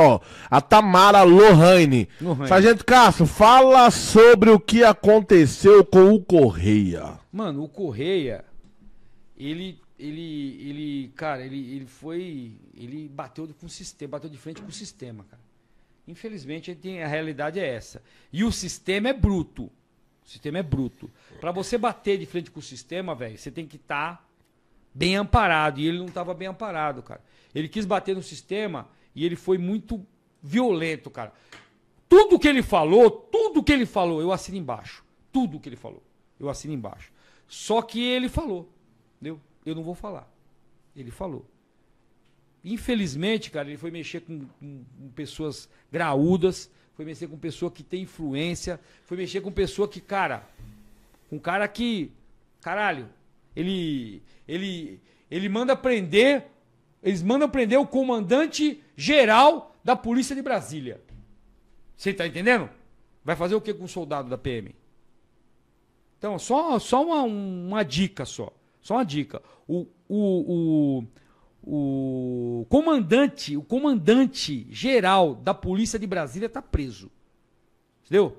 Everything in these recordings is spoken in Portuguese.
Ó, a Tamara Lohane. Lohane. Sargento Cássio, fala sobre o que aconteceu com o Correia. Mano, o Correia, ele, ele, ele, cara, ele, ele foi, ele bateu com o sistema, bateu de frente com o sistema, cara. Infelizmente, ele tem, a realidade é essa. E o sistema é bruto. O sistema é bruto. Para você bater de frente com o sistema, velho, você tem que estar tá bem amparado. E ele não estava bem amparado, cara. Ele quis bater no sistema e ele foi muito violento, cara. Tudo que ele falou, tudo que ele falou, eu assino embaixo. Tudo que ele falou, eu assino embaixo. Só que ele falou, entendeu? Eu não vou falar. Ele falou. Infelizmente, cara, ele foi mexer com, com, com pessoas graúdas, foi mexer com pessoa que tem influência, foi mexer com pessoa que, cara, um cara que, caralho, ele, ele, ele manda prender, eles mandam prender o comandante geral da Polícia de Brasília. Você está entendendo? Vai fazer o que com o soldado da PM? Então, só, só uma, uma dica só. Só uma dica. O, o, o, o comandante, o comandante geral da Polícia de Brasília está preso. Entendeu?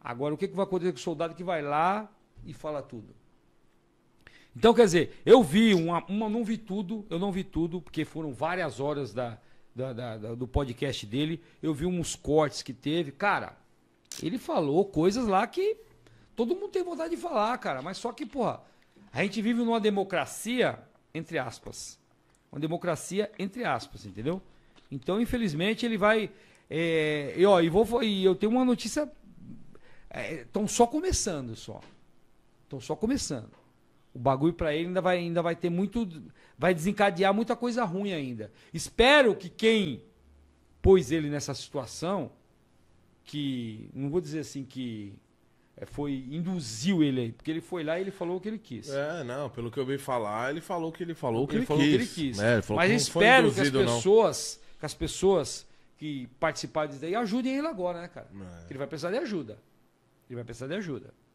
Agora, o que, que vai acontecer com o soldado que vai lá e fala tudo? Então, quer dizer, eu vi uma, uma, não vi tudo, eu não vi tudo, porque foram várias horas da, da, da, da, do podcast dele, eu vi uns cortes que teve. Cara, ele falou coisas lá que todo mundo tem vontade de falar, cara, mas só que, porra, a gente vive numa democracia, entre aspas. Uma democracia, entre aspas, entendeu? Então, infelizmente, ele vai. É, e, ó, e, vou, e eu tenho uma notícia. Estão é, só começando só. Estão só começando. O bagulho para ele ainda vai, ainda vai ter muito. Vai desencadear muita coisa ruim ainda. Espero que quem pôs ele nessa situação, que. Não vou dizer assim que. É, foi, induziu ele aí, porque ele foi lá e ele falou o que ele quis. É, não, pelo que eu vi falar, ele falou que ele falou o que ele, ele falou quis, que ele quis. Né? Ele Mas que espero induzido, que as pessoas, não. que as pessoas que participaram disso daí ajudem ele agora, né, cara? É. Ele vai precisar de ajuda. Ele vai precisar de ajuda.